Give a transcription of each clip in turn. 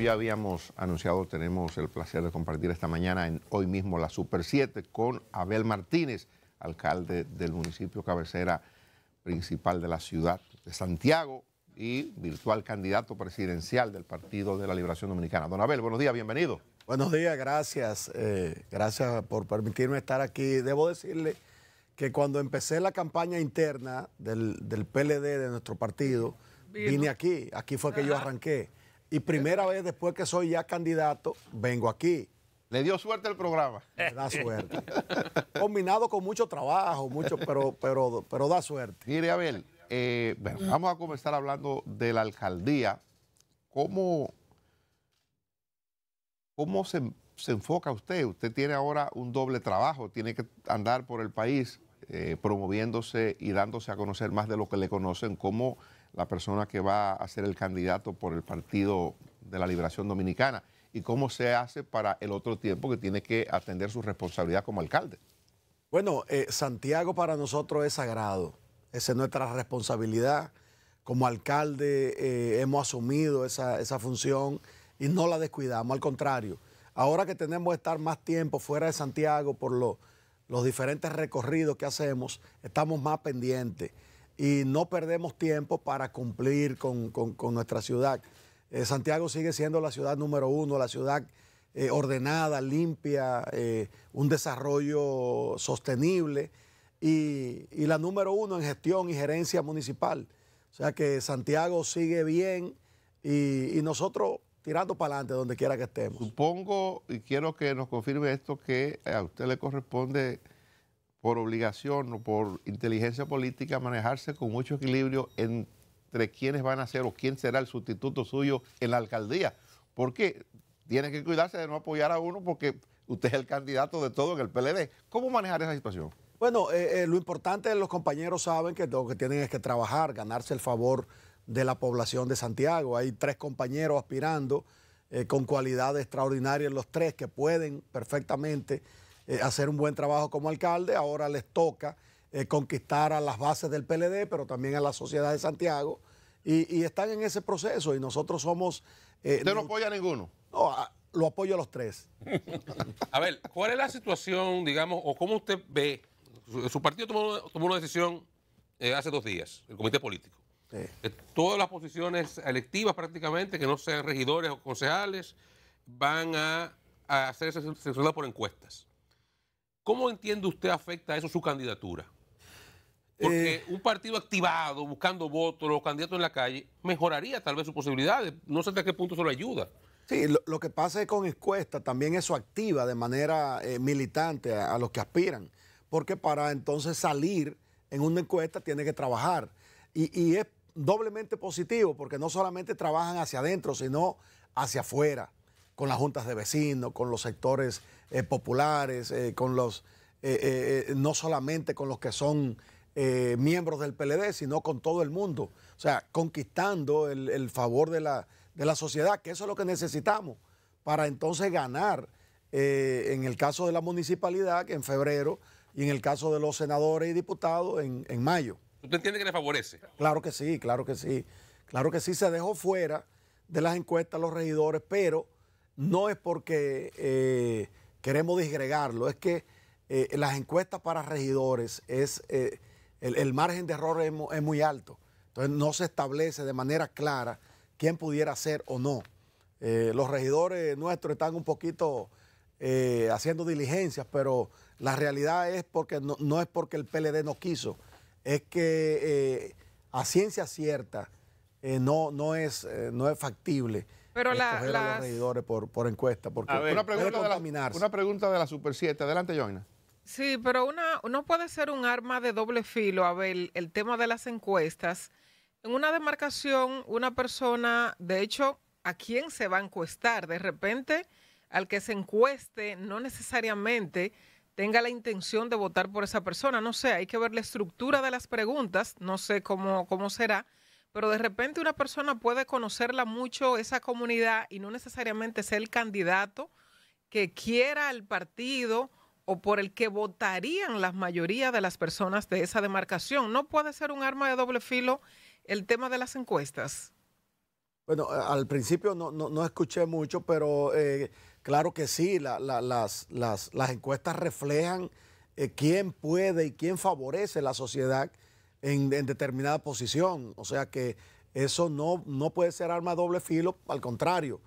ya habíamos anunciado, tenemos el placer de compartir esta mañana en hoy mismo la Super 7 con Abel Martínez, alcalde del municipio cabecera principal de la ciudad de Santiago y virtual candidato presidencial del Partido de la Liberación Dominicana. Don Abel, buenos días, bienvenido. Buenos días, gracias. Eh, gracias por permitirme estar aquí. Debo decirle que cuando empecé la campaña interna del PLD de nuestro partido, vine aquí. Aquí fue que yo arranqué. Y primera vez después que soy ya candidato, vengo aquí. Le dio suerte el programa. Le da suerte. Combinado con mucho trabajo, mucho, pero, pero, pero da suerte. Mire, Abel, eh, vamos a comenzar hablando de la alcaldía. ¿Cómo, cómo se, se, enfoca usted? Usted tiene ahora un doble trabajo, tiene que andar por el país eh, promoviéndose y dándose a conocer más de lo que le conocen. ¿Cómo la persona que va a ser el candidato por el Partido de la Liberación Dominicana y cómo se hace para el otro tiempo que tiene que atender su responsabilidad como alcalde. Bueno, eh, Santiago para nosotros es sagrado, esa es nuestra responsabilidad. Como alcalde eh, hemos asumido esa, función y no la descuidamos, al contrario. Ahora que tenemos que estar más tiempo fuera de Santiago por los diferentes recorridos que hacemos, estamos más pendientes y no perdemos tiempo para cumplir con, nuestra ciudad. Eh, Santiago sigue siendo la ciudad número uno, la ciudad eh, ordenada, limpia, eh, un desarrollo sostenible y, la número uno en gestión y gerencia municipal. O sea que Santiago sigue bien y nosotros tirando para adelante donde quiera que estemos. Supongo, y quiero que nos confirme esto, que a usted le corresponde por obligación o por inteligencia política manejarse con mucho equilibrio entre quiénes van a ser o quién será el sustituto suyo en la alcaldía. Porque tiene que cuidarse de no apoyar a uno porque usted es el candidato de todo en el PLD. ¿Cómo manejar esa situación? Bueno, lo eh, importante eh, lo importante, los compañeros saben que lo que tienen es que trabajar, ganarse el favor de la población de Santiago. Hay tres compañeros aspirando eh, con cualidades extraordinarias, los tres que pueden perfectamente eh, hacer un buen trabajo como alcalde, ahora les toca eh, conquistar a las bases del PLD, pero también a la sociedad de Santiago, y, están en ese proceso y nosotros somos... Eh, ¿Usted no apoya a ninguno? No, ah, lo apoyo a los tres. a ver, ¿cuál es la situación, digamos, o cómo usted ve? Su, partido tomó, una decisión hace dos días, el comité político. Todas las posiciones electivas prácticamente, que no sean regidores o concejales, van a, hacerse ser por encuestas. ¿Cómo entiende usted afecta eso su candidatura? Eh, porque un partido activado, buscando votos, los candidatos en la calle, mejoraría tal vez sus posibilidades. No sé hasta qué punto eso le ayuda. Sí, lo, que pasa es con encuesta también eso activa de manera eh, militante a, los que aspiran. Porque para entonces salir en una encuesta tiene que trabajar. y es doblemente positivo porque no solamente trabajan hacia adentro, sino hacia afuera con las juntas de vecinos, con los sectores eh, populares, eh, con los, eh, no solamente con los que son miembros del PLD, sino con todo el mundo. O sea, conquistando el, favor de la, sociedad, que eso es lo que necesitamos para entonces ganar, en el caso de la municipalidad, en febrero, y en el caso de los senadores y diputados, en, en, mayo. ¿Usted entiende que le favorece? Claro que sí, claro que sí. Claro que sí, se dejó fuera de las encuestas los regidores, pero no es porque eh, queremos disgregarlo, es que eh, las encuestas para regidores es eh, el, margen de error es, muy alto. Entonces no se establece de manera clara quién pudiera ser o no. los regidores nuestros están un poquito haciendo diligencias, pero la realidad es porque no, es porque el PLD no quiso, es que a ciencia cierta no, es, no es factible pero por, encuesta, porque una, pregunta de la, una pregunta de la Super 7. Adelante, Joina. Sí, pero una, no puede ser un arma de doble filo, Abel, el tema de las encuestas. En una demarcación, una persona, de hecho, ¿a quién se va a encuestar? De repente, al que se encueste, no necesariamente tenga la intención de votar por esa persona. No sé, hay que ver la estructura de las preguntas, no sé cómo, cómo será pero de repente una persona puede conocerla mucho, esa comunidad, y no necesariamente ser el candidato que quiera el partido o por el que votarían la mayoría de las personas de esa demarcación. ¿No puede ser un arma de doble filo el tema de las encuestas? Bueno, al principio no, escuché mucho, pero eh, claro que sí, las, encuestas reflejan eh, quién puede y quién favorece la sociedad en, determinada posición. O sea que eso no, no puede ser arma doble filo, al contrario,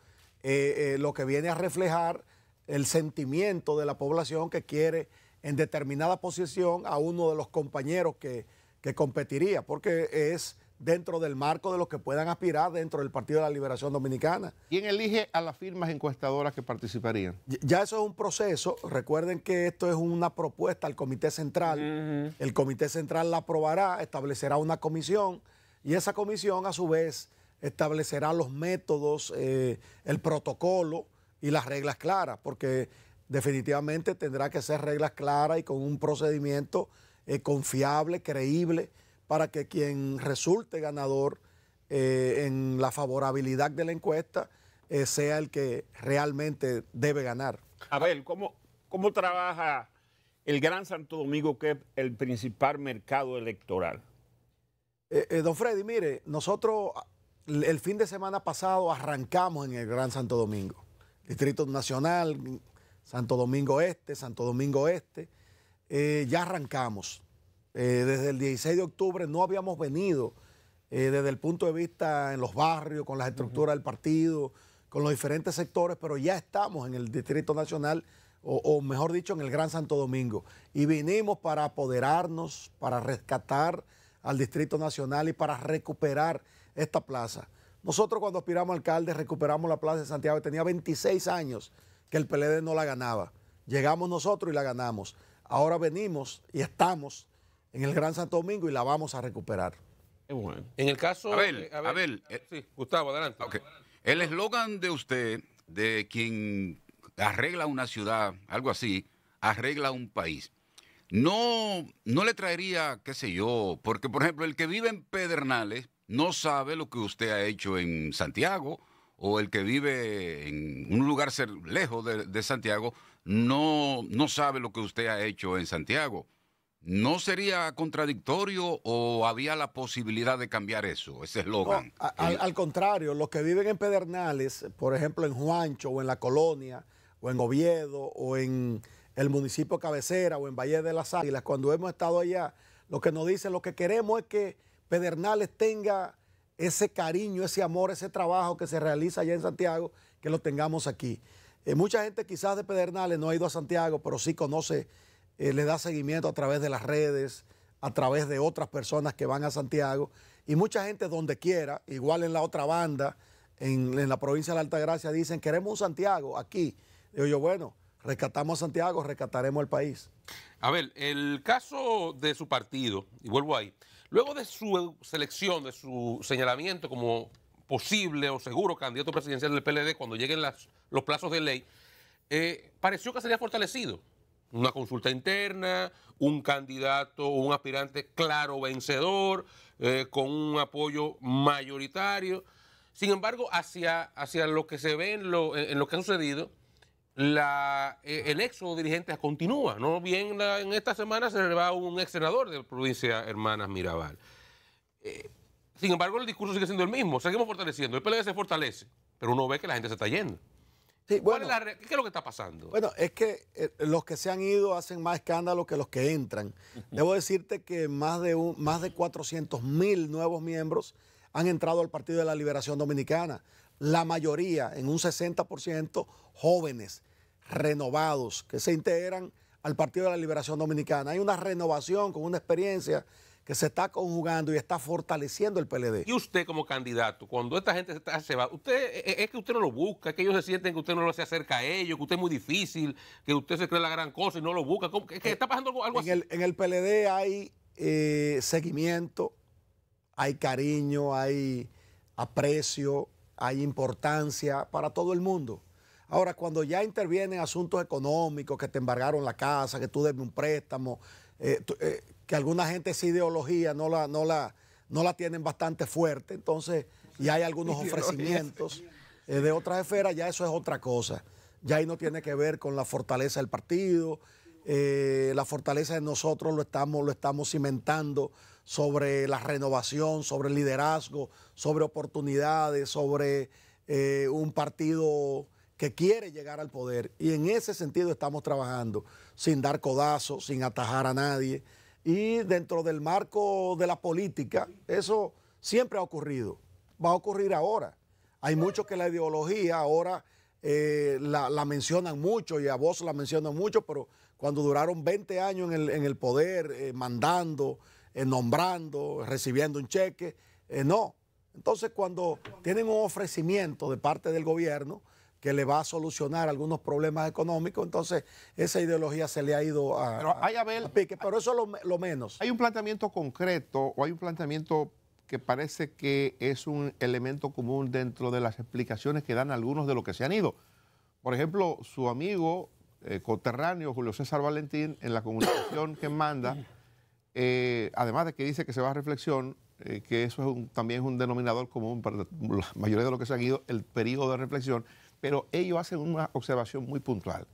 eh, eh, lo que viene a reflejar el sentimiento de la población que quiere en determinada posición a uno de los compañeros que competiría, porque es dentro del marco de los que puedan aspirar dentro del Partido de la Liberación Dominicana. ¿Quién elige a las firmas encuestadoras que participarían? Ya eso es un proceso. Recuerden que esto es una propuesta al Comité Central. El Comité Central la aprobará, establecerá una comisión y esa comisión a su vez establecerá los métodos, eh, el protocolo y las reglas claras, porque definitivamente tendrá que ser reglas claras y con un procedimiento eh, confiable, creíble para que quien resulte ganador eh, en la favorabilidad de la encuesta eh, sea el que realmente debe ganar. A ver, ¿cómo, ¿cómo trabaja el Gran Santo Domingo, que es el principal mercado electoral? Eh, don Freddy, mire, nosotros el fin de semana pasado arrancamos en el Gran Santo Domingo, Distrito Nacional, Santo Domingo Este, Santo Domingo Este, ya arrancamos. Eh, desde el 16 de octubre no habíamos venido eh, desde el punto de vista en los barrios, con las estructuras del partido, con los diferentes sectores, pero ya estamos en el Distrito Nacional, o, mejor dicho, en el Gran Santo Domingo. Y vinimos para apoderarnos, para rescatar al Distrito Nacional y para recuperar esta plaza. Nosotros cuando aspiramos a alcalde recuperamos la plaza de Santiago, tenía 26 años que el PLD no la ganaba. Llegamos nosotros y la ganamos. Ahora venimos y estamos en el Gran Santo Domingo y la vamos a recuperar. En el caso... Abel, eh, Abel, eh, eh, sí, Gustavo, adelante. El eslogan de usted, de quien arregla una ciudad, algo así, arregla un país. No, no le traería, qué sé yo, porque por ejemplo el que vive en Pedernales no sabe lo que usted ha hecho en Santiago, o el que vive en un lugar lejos de, Santiago no, no sabe lo que usted ha hecho en Santiago. ¿No sería contradictorio o había la posibilidad de cambiar eso, ese eslogan? al, contrario, los que viven en Pedernales, por ejemplo en Juancho o en la Colonia o en Oviedo o en el municipio cabecera o en Valle de las Águilas, cuando hemos estado allá, lo que nos dicen, lo que queremos es que Pedernales tenga ese cariño, ese amor, ese trabajo que se realiza allá en Santiago, que lo tengamos aquí. Eh, mucha gente quizás de Pedernales no ha ido a Santiago, pero sí conoce eh, le da seguimiento a través de las redes, a través de otras personas que van a Santiago y mucha gente donde quiera, igual en la otra banda, en, la provincia de la Altagracia, dicen, queremos un Santiago aquí. Digo yo, bueno, rescatamos a Santiago, rescataremos el país. A ver, el caso de su partido, y vuelvo ahí, luego de su selección, de su señalamiento como posible o seguro candidato presidencial del PLD cuando lleguen los plazos de ley, eh, pareció que sería fortalecido una consulta interna, un candidato, un aspirante claro vencedor, eh, con un apoyo mayoritario. Sin embargo, hacia, hacia lo que se ve en lo, que ha sucedido, la, eh, el éxodo dirigente continúa. ¿no? Bien, en esta semana se le va un ex senador de la provincia Hermanas Mirabal. Eh, sin embargo, el discurso sigue siendo el mismo, seguimos fortaleciendo. El PLD se fortalece, pero uno ve que la gente se está yendo bueno, ¿Qué es lo que está pasando? Bueno, es que eh, los que se han ido hacen más escándalo que los que entran. Debo decirte que más de, más de 400 mil nuevos miembros han entrado al Partido de la Liberación Dominicana. La mayoría, en un 60%, jóvenes, renovados, que se integran al Partido de la Liberación Dominicana. Hay una renovación con una experiencia se está conjugando y está fortaleciendo el PLD. Y usted como candidato, cuando esta gente se va, usted eh, eh, es que usted no lo busca, es que ellos se sienten que usted no lo se acerca a ellos, que usted es muy difícil, que usted se cree la gran cosa y no lo busca. ¿Es que, eh, está pasando algo, en así. El, en el PLD hay seguimiento, hay cariño, hay aprecio, hay importancia para todo el mundo. Ahora, cuando ya intervienen asuntos económicos, que te embargaron la casa, que tú debes un préstamo, que alguna gente es ideología no la, no la, no la tienen bastante fuerte, entonces, y hay algunos ofrecimientos eh, de otras esferas, ya eso es otra cosa. Ya ahí no tiene que ver con la fortaleza del partido, eh, la fortaleza de nosotros lo estamos, lo estamos cimentando sobre la renovación, sobre el liderazgo, sobre oportunidades, sobre eh, un partido que quiere llegar al poder. Y en ese sentido estamos trabajando, sin dar codazos, sin atajar a nadie y dentro del marco de la política, eso siempre ha ocurrido, va a ocurrir ahora. Hay muchos que la ideología ahora eh, la, mencionan mucho y a vos la mencionan mucho, pero cuando duraron 20 años en el, poder, eh, mandando, eh, nombrando, recibiendo un cheque, no. Entonces cuando tienen un ofrecimiento de parte del gobierno, que le va a solucionar algunos problemas económicos. Entonces, esa ideología se le ha ido a, pique, pero eso es lo, menos. Hay un planteamiento concreto o hay un planteamiento que parece que es un elemento común dentro de las explicaciones que dan algunos de los que se han ido. Por ejemplo, su amigo eh, coterráneo Julio César Valentín, en la comunicación que manda, eh, además de que dice que se va a reflexión, eh, que eso también es un denominador común para la mayoría de los que se han ido, el periodo de reflexión pero ellos hacen una observación muy puntual.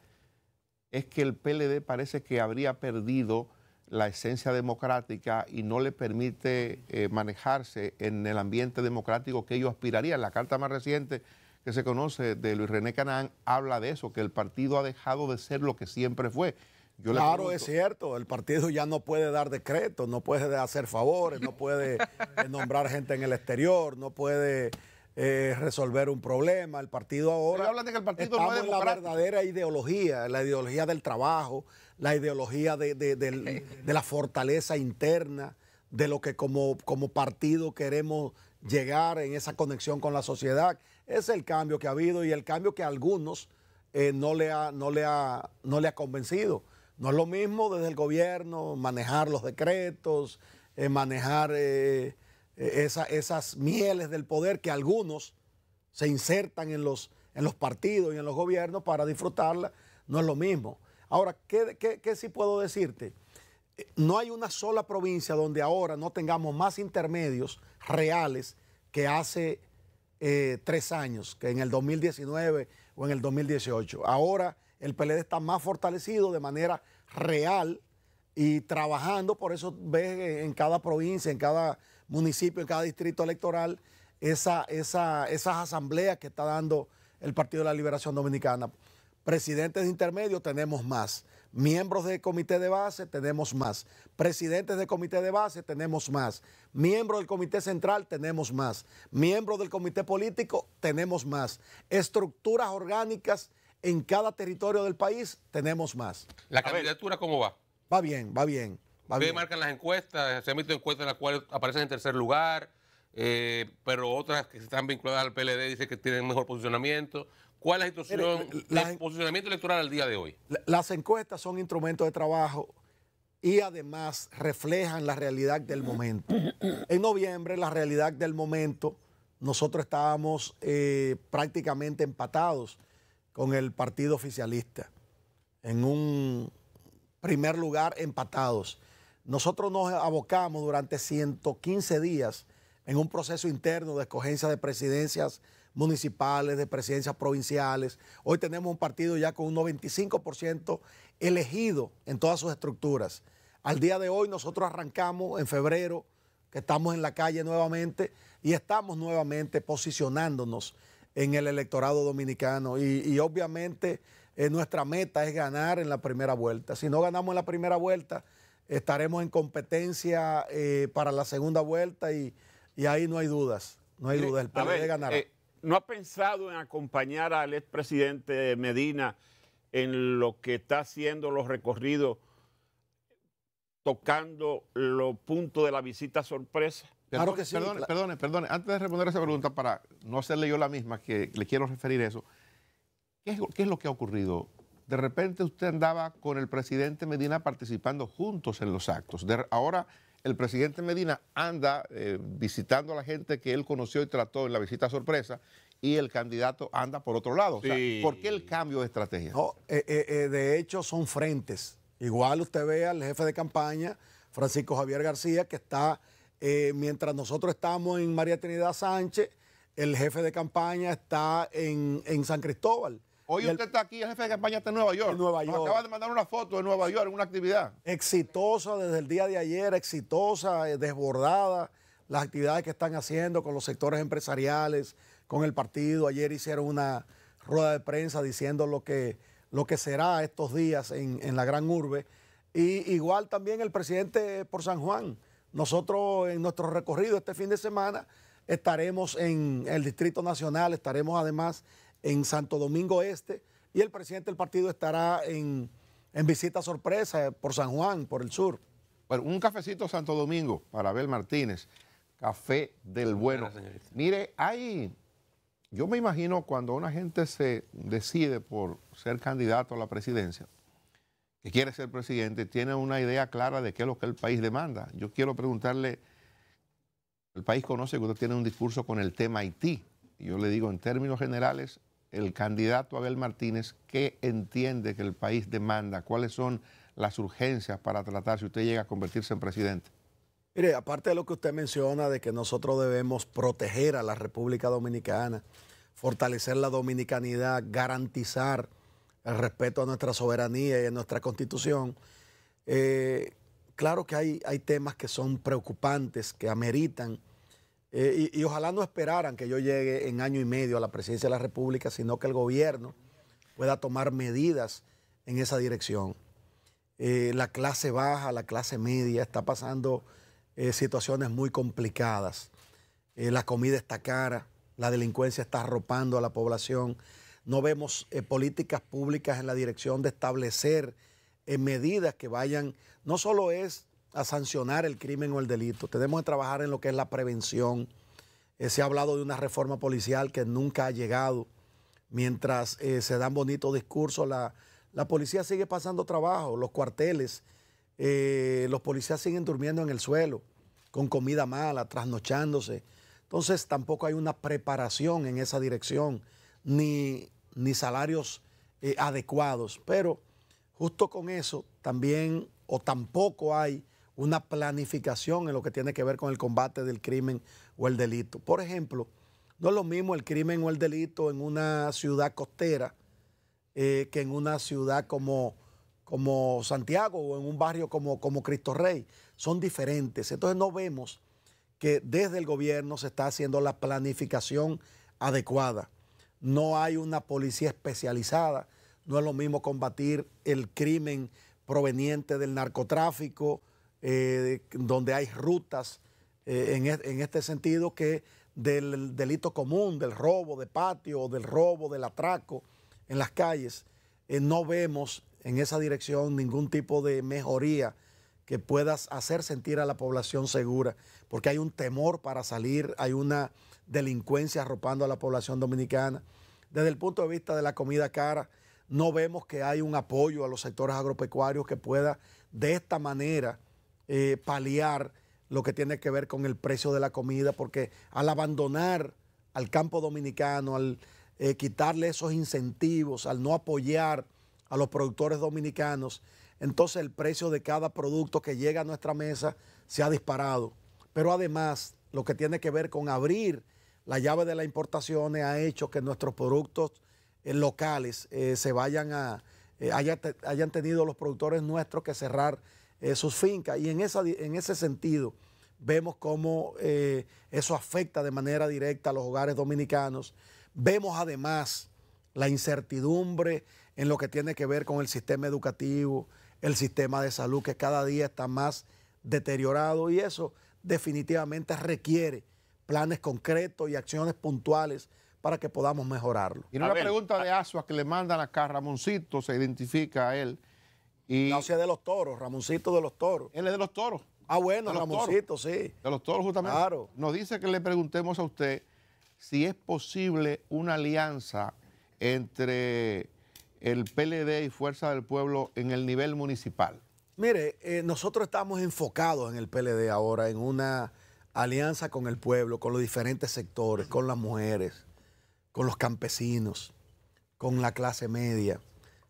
Es que el PLD parece que habría perdido la esencia democrática y no le permite eh, manejarse en el ambiente democrático que ellos aspirarían. La carta más reciente que se conoce de Luis René Canán habla de eso, que el partido ha dejado de ser lo que siempre fue. claro, es cierto, el partido ya no puede dar decretos, no puede hacer favores, no puede eh, nombrar gente en el exterior, no puede eh, resolver un problema. El partido ahora. Hablan partido no en la verdadera ideología, la ideología del trabajo, la ideología de, la fortaleza interna, de lo que como, partido queremos llegar en esa conexión con la sociedad. Es el cambio que ha habido y el cambio que a algunos eh, no, le ha, no, le ha, no le ha convencido. No es lo mismo desde el gobierno manejar los decretos, eh, manejar e-, esas mieles del poder que algunos se insertan en los, en los partidos y en los gobiernos para disfrutarla, no es lo mismo. Ahora, ¿qué, qué, sí puedo decirte? Eh, no hay una sola provincia donde ahora no tengamos más intermedios reales que hace eh, tres años, que en el 2019 o en el 2018. Ahora el PLD está más fortalecido de manera real y trabajando, por eso ves eh, en cada provincia, en cada municipio, en cada distrito electoral, esa, esa, esas asambleas que está dando el Partido de la Liberación Dominicana. Presidentes de intermedio tenemos más. Miembros de comité de base tenemos más. Presidentes de comité de base tenemos más. Miembros del comité central tenemos más. Miembros del comité político tenemos más. Estructuras orgánicas en cada territorio del país tenemos más. ¿La candidatura cómo va? Va bien, va bien. ¿Qué marcan las encuestas? Se han visto encuestas en las cuales aparecen en tercer lugar, eh, pero otras que están vinculadas al PLD dicen que tienen mejor posicionamiento. ¿Cuál es la situación, del posicionamiento electoral al día de hoy? Las encuestas son instrumentos de trabajo y además reflejan la realidad del momento. En noviembre, la realidad del momento, nosotros estábamos eh, prácticamente empatados con el partido oficialista, en un primer lugar empatados. Nosotros nos abocamos durante 115 días en un proceso interno de escogencia de presidencias municipales, de presidencias provinciales. Hoy tenemos un partido ya con un 95% elegido en todas sus estructuras. Al día de hoy nosotros arrancamos en febrero, que estamos en la calle nuevamente y estamos nuevamente posicionándonos en el electorado dominicano. Y, obviamente eh, nuestra meta es ganar en la primera vuelta. Si no ganamos en la primera vuelta, estaremos en competencia eh, para la segunda vuelta y, ahí no hay dudas, no hay dudas, el PLD ganará. Eh, ¿No ha pensado en acompañar al expresidente Medina en lo que está haciendo los recorridos tocando los puntos de la visita sorpresa? Claro que sí. Perdone, perdone, Antes de responder esa pregunta, para no hacerle yo la misma, que le quiero referir eso, qué es lo que ha ocurrido de repente usted andaba con el presidente Medina participando juntos en los actos. ahora el presidente Medina anda eh, visitando a la gente que él conoció y trató en la visita sorpresa y el candidato anda por otro lado. ¿Por qué el cambio de estrategia? Eh, eh, de hecho, son frentes. Igual usted ve al jefe de campaña, Francisco Javier García, que está, mientras nosotros estamos en María Trinidad Sánchez, el jefe de campaña está en San Cristóbal. Hoy usted está aquí, el jefe de campaña está en Nueva York. acaba de mandar una foto de Nueva York una actividad. Exitosa desde el día de ayer, exitosa, eh, desbordada. Las actividades que están haciendo con los sectores empresariales, con el partido. Ayer hicieron una rueda de prensa diciendo lo que, lo que será estos días en, en la gran urbe. Y igual también el presidente por San Juan. Nosotros en nuestro recorrido este fin de semana estaremos en el Distrito Nacional, estaremos además en Santo Domingo Este y el presidente del partido estará en, visita sorpresa por San Juan, por el sur. Bueno, un cafecito Santo Domingo para Abel Martínez, café del bueno. Mire, hay, yo me imagino cuando una gente se decide por ser candidato a la presidencia, que quiere ser presidente, tiene una idea clara de qué es lo que el país demanda. Yo quiero preguntarle, el país conoce que usted tiene un discurso con el tema Haití. yo le digo, en términos generales, el candidato Abel Martínez qué entiende que el país demanda, cuáles son las urgencias para tratar si usted llega a convertirse en presidente. Mire, aparte de lo que usted menciona de que nosotros debemos proteger a la República Dominicana, fortalecer la dominicanidad, garantizar el respeto a nuestra soberanía y a nuestra constitución, eh, claro que hay, hay temas que son preocupantes, que ameritan eh, y, ojalá no esperaran que yo llegue en año y medio a la presidencia de la República, sino que el gobierno pueda tomar medidas en esa dirección. Eh, la clase baja, la clase media está pasando eh, situaciones muy complicadas. la comida está cara, la delincuencia está arropando a la población. No vemos políticas públicas en la dirección de establecer medidas que vayan, no solo es a sancionar el crimen o el delito. Tenemos que trabajar en lo que es la prevención. Eh, se ha hablado de una reforma policial que nunca ha llegado. Mientras eh, se dan bonitos discursos, la, policía sigue pasando trabajo, los cuarteles, eh, los policías siguen durmiendo en el suelo, con comida mala, trasnochándose. Entonces tampoco hay una preparación en esa dirección, ni, ni salarios adecuados. Pero justo con eso también, o tampoco hay una planificación en lo que tiene que ver con el combate del crimen o el delito. Por ejemplo, no es lo mismo el crimen o el delito en una ciudad costera eh, que en una ciudad como, como Santiago o en un barrio como, como Cristo Rey. Son diferentes. Entonces no vemos que desde el gobierno se está haciendo la planificación adecuada. No hay una policía especializada. No es lo mismo combatir el crimen proveniente del narcotráfico eh, donde hay rutas eh, en, este sentido que del delito común, del robo de patio, del robo, del atraco en las calles, eh, no vemos en esa dirección ningún tipo de mejoría que pueda hacer sentir a la población segura, porque hay un temor para salir, hay una delincuencia arropando a la población dominicana. Desde el punto de vista de la comida cara, no vemos que hay un apoyo a los sectores agropecuarios que pueda de esta manera eh, paliar lo que tiene que ver con el precio de la comida, porque al abandonar al campo dominicano, al eh, quitarle esos incentivos, al no apoyar a los productores dominicanos, entonces el precio de cada producto que llega a nuestra mesa se ha disparado. Pero además, lo que tiene que ver con abrir la llave de las importaciones ha hecho que nuestros productos eh, locales se vayan a, hayan tenido los productores nuestros que cerrar sus fincas. Y en, esa, en ese sentido vemos cómo eh, eso afecta de manera directa a los hogares dominicanos. Vemos además la incertidumbre en lo que tiene que ver con el sistema educativo, el sistema de salud que cada día está más deteriorado y eso definitivamente requiere planes concretos y acciones puntuales para que podamos mejorarlo. Y una pregunta de Asua que le mandan acá, Ramoncito se identifica a él, no, sea, de los toros, Ramoncito de los toros. Él es de los toros. Ah, bueno, Ramoncito, sí. De los toros, justamente. Claro. Nos dice que le preguntemos a usted si es posible una alianza entre el PLD y Fuerza del Pueblo en el nivel municipal. Mire, eh, nosotros estamos enfocados en el PLD ahora, en una alianza con el pueblo, con los diferentes sectores, con las mujeres, con los campesinos, con la clase media.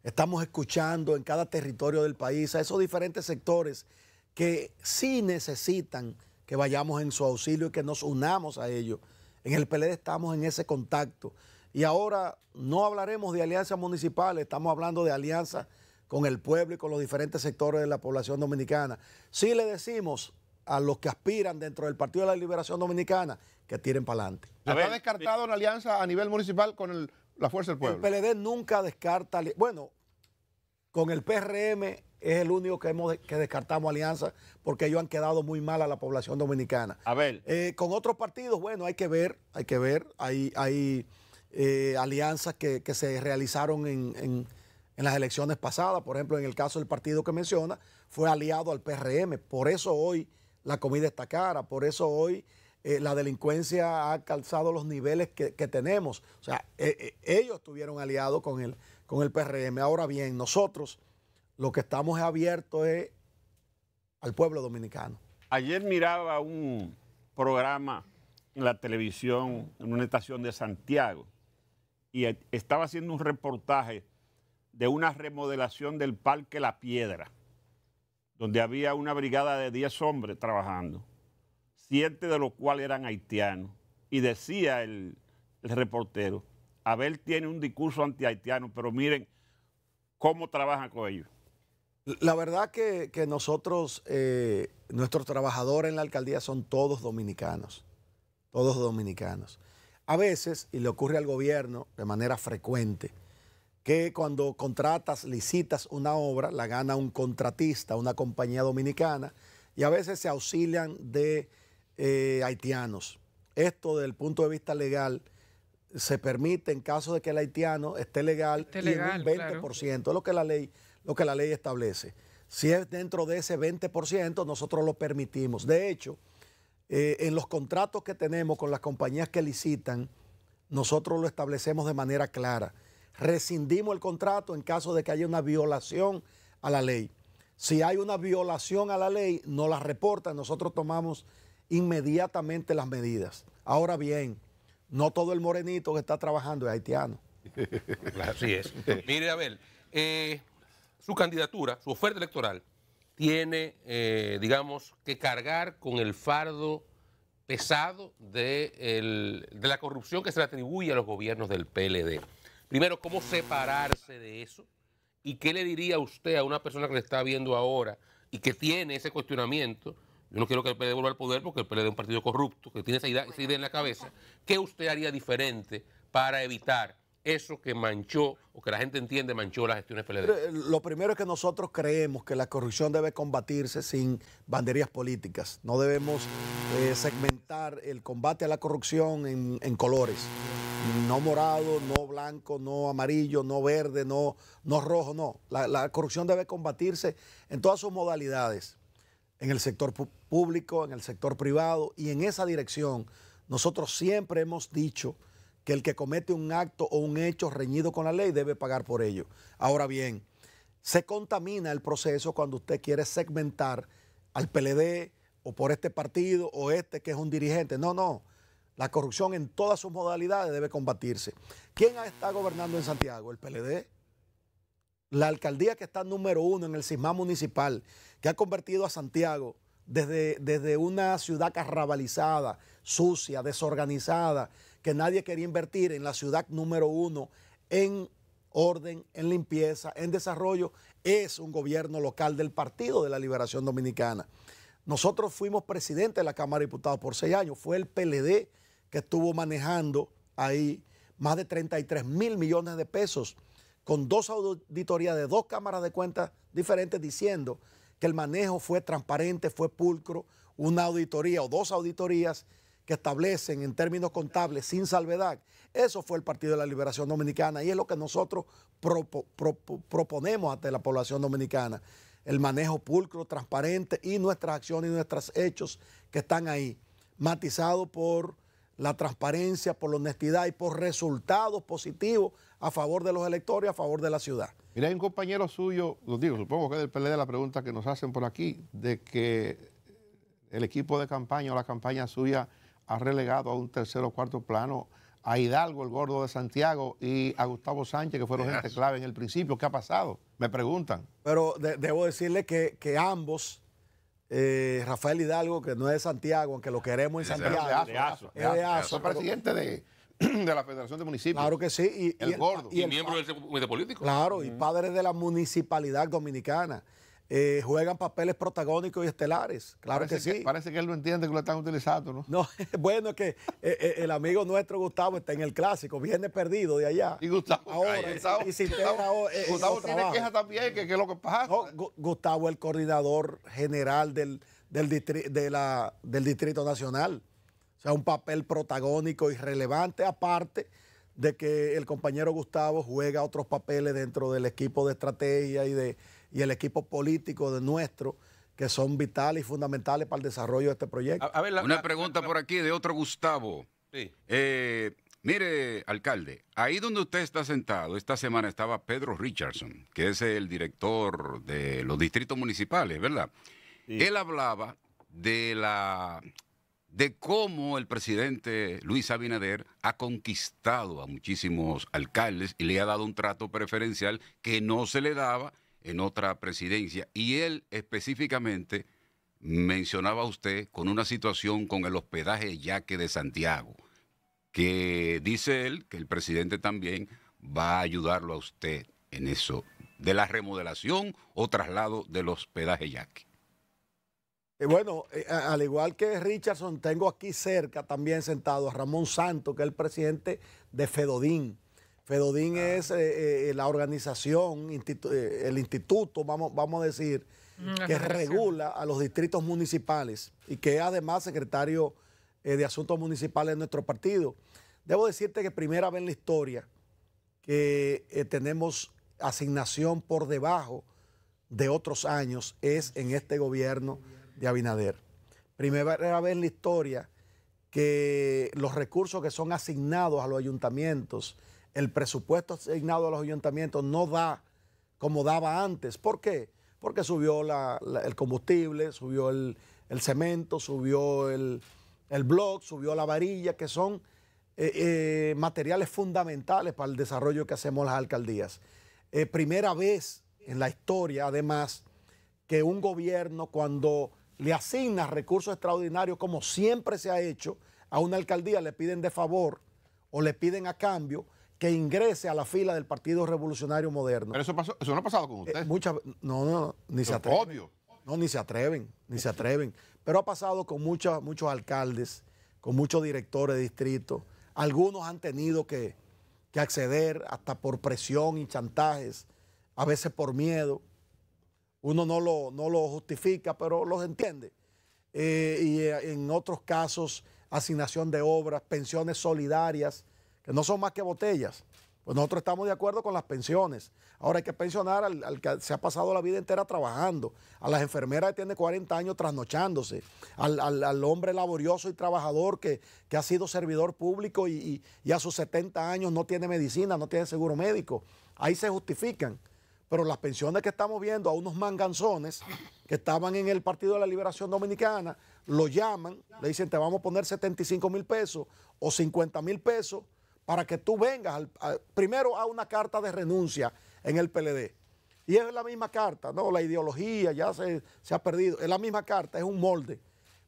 Estamos escuchando en cada territorio del país a esos diferentes sectores que sí necesitan que vayamos en su auxilio y que nos unamos a ellos. En el PLD estamos en ese contacto. Y ahora no hablaremos de alianzas municipales, estamos hablando de alianza con el pueblo y con los diferentes sectores de la población dominicana. Sí le decimos a los que aspiran dentro del Partido de la Liberación Dominicana que tiren para adelante. ¿Está descartado una alianza a nivel municipal con el la fuerza del pueblo. El PLD nunca descarta. Bueno, con el PRM es el único que, hemos, que descartamos alianzas porque ellos han quedado muy mal a la población dominicana. A ver. Eh, con otros partidos, bueno, hay que ver, hay que ver. Hay, hay eh, alianzas que, se realizaron en, en las elecciones pasadas. Por ejemplo, en el caso del partido que menciona, fue aliado al PRM. Por eso hoy la comida está cara, por eso hoy eh, la delincuencia ha calzado los niveles que, tenemos. O sea, ah. eh, eh, ellos estuvieron aliados con el, con el PRM. Ahora bien, nosotros lo que estamos abiertos es al pueblo dominicano. Ayer miraba un programa en la televisión, en una estación de Santiago, y estaba haciendo un reportaje de una remodelación del Parque La Piedra, donde había una brigada de 10 hombres trabajando siete de los cuales eran haitianos. Y decía el, reportero, Abel tiene un discurso anti-haitiano, pero miren cómo trabajan con ellos. La verdad que, que nosotros, eh, nuestros trabajadores en la alcaldía son todos dominicanos, todos dominicanos. A veces, y le ocurre al gobierno de manera frecuente, que cuando contratas, licitas una obra, la gana un contratista, una compañía dominicana, y a veces se auxilian de eh, haitianos. Esto, desde el punto de vista legal, se permite en caso de que el haitiano esté legal, y en un 20%, es lo que la ley, lo que la ley establece. Si es dentro de ese 20%, nosotros lo permitimos. De hecho, eh, en los contratos que tenemos con las compañías que licitan, nosotros lo establecemos de manera clara. Rescindimos el contrato en caso de que haya una violación a la ley. Si hay una violación a la ley, no la reportan, nosotros tomamos inmediatamente las medidas. Ahora bien, no todo el morenito que está trabajando es haitiano. Así es. Mire, Abel, eh, su candidatura, su oferta electoral, tiene, eh, digamos, que cargar con el fardo pesado de, de, la corrupción que se le atribuye a los gobiernos del PLD. Primero, ¿cómo separarse de eso? ¿Y qué le diría usted a una persona que le está viendo ahora y que tiene ese cuestionamiento yo no quiero que el PLD vuelva al poder porque el PLD es un partido corrupto, que tiene esa idea, en la cabeza. ¿Qué usted haría diferente para evitar eso que manchó o que la gente entiende manchó las gestiones PLD? Eh, lo primero es que nosotros creemos que la corrupción debe combatirse sin banderías políticas. No debemos eh, segmentar el combate a la corrupción en, colores. No morado, no blanco, no amarillo, no verde, no, no rojo, no. la corrupción debe combatirse en todas sus modalidades en el sector público, en el sector privado y en esa dirección. Nosotros siempre hemos dicho que el que comete un acto o un hecho reñido con la ley debe pagar por ello. Ahora bien, se contamina el proceso cuando usted quiere segmentar al PLD o por este partido o este que es un dirigente. No, no. La corrupción en todas sus modalidades debe combatirse. ¿Quién está gobernando en Santiago? El PLD. La alcaldía que está número uno en el sisma municipal que ha convertido a Santiago desde, desde una ciudad carrabalizada, sucia, desorganizada, que nadie quería invertir en la ciudad número uno en orden, en limpieza, en desarrollo, es un gobierno local del Partido de la Liberación Dominicana. Nosotros fuimos presidente de la Cámara de Diputados por seis años, fue el PLD que estuvo manejando ahí más de 33 mil millones de pesos con dos auditorías de dos cámaras de cuentas diferentes diciendo que el manejo fue transparente, fue pulcro, una auditoría o dos auditorías que establecen en términos contables sin salvedad. Eso fue el Partido de la Liberación Dominicana y es lo que nosotros proponemos ante la población dominicana. El manejo pulcro, transparente y nuestras acciones y nuestros hechos que están ahí, matizados por la transparencia, por la honestidad y por resultados positivos a favor de los electores, a favor de la ciudad. Mira, hay un compañero suyo, lo digo, supongo que del PLD la pregunta que nos hacen por aquí, de que el equipo de campaña o la campaña suya ha relegado a un tercer o cuarto plano a Hidalgo, el gordo de Santiago, y a Gustavo Sánchez, que fueron gente clave en el principio. ¿Qué ha pasado? Me preguntan. Pero debo decirle que, ambos eh, Rafael Hidalgo, que no es de Santiago, aunque lo queremos en Santiago. Es de Es de Aso. presidente de, de la Federación de Municipios. Claro que sí. el, gordo. Y, miembro del Comité Político. Claro, y padres de la municipalidad dominicana. Eh, juegan papeles protagónicos y estelares. Claro que, sí. parece que él no entiende que lo están utilizando, ¿no? No, bueno, es que eh, eh, el amigo nuestro Gustavo está en el clásico, viene perdido de allá. Y Gustavo, ahora, y tiene queja también, que, es lo que pasa. Gustavo, el coordinador general del, del, del Distrito Nacional. O sea, un papel protagónico y relevante, aparte de que el compañero Gustavo juega otros papeles dentro del equipo de estrategia y, de, el equipo político de nuestro que son vitales y fundamentales para el desarrollo de este proyecto. Una pregunta por aquí de otro Gustavo. Eh, mire, alcalde, ahí donde usted está sentado, esta semana estaba Pedro Richardson, que es el director de los distritos municipales, ¿verdad? Él hablaba de la de cómo el presidente Luis Abinader ha conquistado a muchísimos alcaldes y le ha dado un trato preferencial que no se le daba en otra presidencia. Y él específicamente mencionaba a usted con una situación con el hospedaje Yaque de Santiago, que dice él que el presidente también va a ayudarlo a usted en eso, de la remodelación o traslado del hospedaje Yaque. Eh, bueno, eh, al igual que Richardson, tengo aquí cerca también sentado a Ramón Santos, que es el presidente de Fedodín. Fedodín ah. es eh, la organización, el instituto, vamos, vamos a decir, mm, que regula a los distritos municipales y que es además secretario de Asuntos Municipales de nuestro partido. Debo decirte que primera vez en la historia que tenemos asignación por debajo de otros años es en este gobierno de Abinader. Primera vez en la historia que los recursos que son asignados a los ayuntamientos, el presupuesto asignado a los ayuntamientos no da como daba antes. ¿Por qué? Porque subió el combustible, subió el, cemento, subió el, el subió la varilla, que son eh, eh, materiales fundamentales para el desarrollo que hacemos las alcaldías. Eh, primera vez en la historia, además, que un gobierno cuando le asigna recursos extraordinarios como siempre se ha hecho, a una alcaldía le piden de favor o le piden a cambio que ingrese a la fila del Partido Revolucionario Moderno. Pero eso, no ha pasado con eh, usted. muchas, no, no, ni se atreven. No, ni se atreven, ni se atreven. Pero ha pasado con muchos muchos alcaldes, con muchos directores de distrito. Algunos han tenido que, que acceder hasta por presión y chantajes, a veces por miedo uno no lo, no lo justifica, pero los entiende. Eh, y eh, en otros casos, asignación de obras, pensiones solidarias, que no son más que botellas. Pues nosotros estamos de acuerdo con las pensiones. Ahora hay que pensionar al, que se ha pasado la vida entera trabajando, a las enfermeras que tiene 40 años trasnochándose, al, hombre laborioso y trabajador que, ha sido servidor público y a sus 70 años no tiene medicina, no tiene seguro médico. Ahí se justifican. Pero las pensiones que estamos viendo a unos manganzones que estaban en el Partido de la Liberación Dominicana, lo llaman, le dicen te vamos a poner 75 mil pesos o 50 mil pesos para que tú vengas primero a una carta de renuncia en el PLD. Y es la misma carta, ¿no? La ideología ya se, ha perdido. Es la misma carta, es un molde.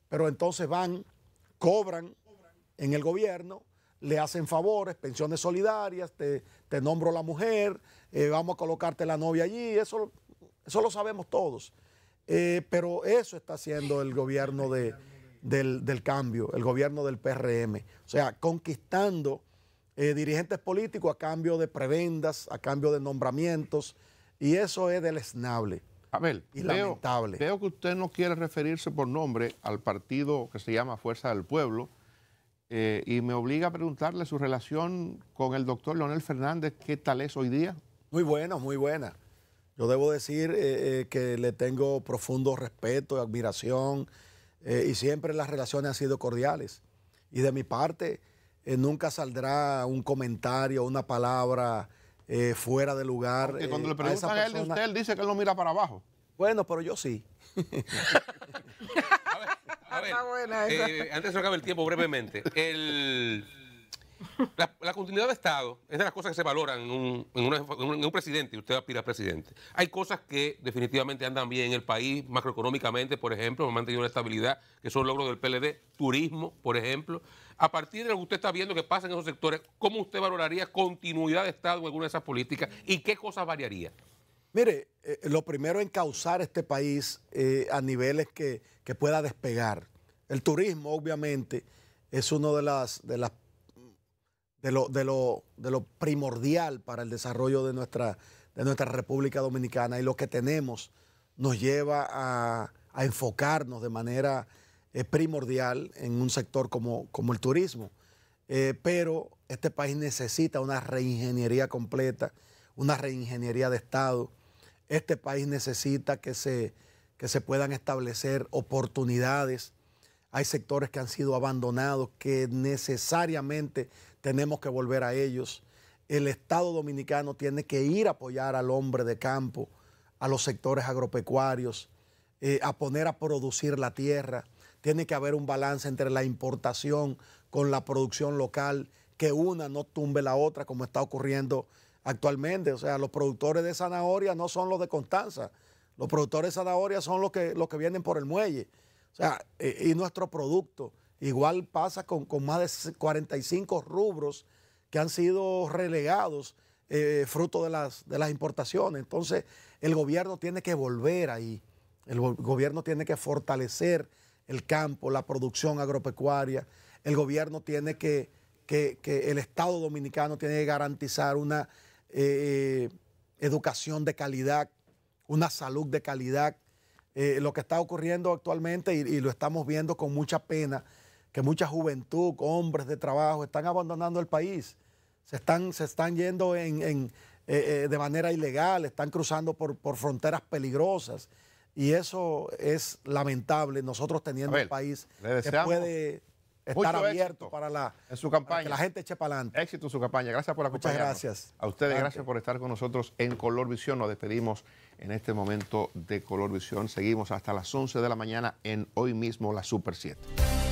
Pero entonces van, cobran en el gobierno, le hacen favores, pensiones solidarias, te, te nombro la mujer, eh, vamos a colocarte la novia allí, eso, eso lo sabemos todos. Eh, pero eso está haciendo el gobierno de, del, cambio, el gobierno del PRM. O sea, conquistando eh, dirigentes políticos a cambio de prebendas, a cambio de nombramientos, y eso es deleznable. ver. y veo, lamentable. Veo que usted no quiere referirse por nombre al partido que se llama Fuerza del Pueblo. y me obliga a preguntarle su relación con el doctor Leonel Fernández, ¿qué tal es hoy día? Muy buena, muy buena. Yo debo decir eh, eh, que le tengo profundo respeto y admiración eh, y siempre las relaciones han sido cordiales. Y de mi parte, nunca saldrá un comentario, una palabra fuera de lugar. cuando le preguntan a, él usted, él dice que él no mira para abajo. Bueno, pero yo sí. a ver, antes se acabe el tiempo brevemente, el... La, continuidad de Estado es de las cosas que se valoran en un, presidente, y usted aspira a presidente. Hay cosas que definitivamente andan bien en el país, macroeconómicamente, por ejemplo, manteniendo mantenido la estabilidad, que son logros del PLD, turismo, por ejemplo. A partir de lo que usted está viendo que pasa en esos sectores, ¿cómo usted valoraría continuidad de Estado en alguna de esas políticas y qué cosas variaría? Mire, eh, lo primero en causar este país eh, a niveles que, pueda despegar. El turismo, obviamente, es uno de las, de las de lo, de lo, primordial para el desarrollo de nuestra, de nuestra República Dominicana y lo que tenemos nos lleva a, enfocarnos de manera eh, primordial en un sector como, como el turismo. Eh, pero este país necesita una reingeniería completa, una reingeniería de Estado. Este país necesita que se, que se puedan establecer oportunidades. Hay sectores que han sido abandonados, que necesariamente tenemos que volver a ellos. El Estado dominicano tiene que ir a apoyar al hombre de campo, a los sectores agropecuarios, eh, a poner a producir la tierra. Tiene que haber un balance entre la importación con la producción local, que una no tumbe la otra, como está ocurriendo actualmente. O sea, los productores de zanahoria no son los de Constanza. Los productores de zanahoria son los que, los que vienen por el muelle. O sea, eh, y nuestro producto Igual pasa con, más de 45 rubros que han sido relegados eh, fruto de las, importaciones. Entonces, el gobierno tiene que volver ahí. El gobierno tiene que fortalecer el campo, la producción agropecuaria. El gobierno tiene que, que, el Estado dominicano tiene que garantizar una eh, educación de calidad, una salud de calidad. Eh, lo que está ocurriendo actualmente, y lo estamos viendo con mucha pena, que mucha juventud, hombres de trabajo, están abandonando el país, se están, se están yendo en, eh, eh, de manera ilegal, están cruzando por, fronteras peligrosas. Y eso es lamentable, nosotros teniendo el país que puede estar abierto para, la, su campaña. que la gente eche para adelante. Éxito en su campaña. Gracias por acompañarnos. Muchas gracias. A ustedes, gracias por estar con nosotros en Color Visión. Nos despedimos en este momento de Color Visión. Seguimos hasta las 11 de la mañana en hoy mismo la Super 7.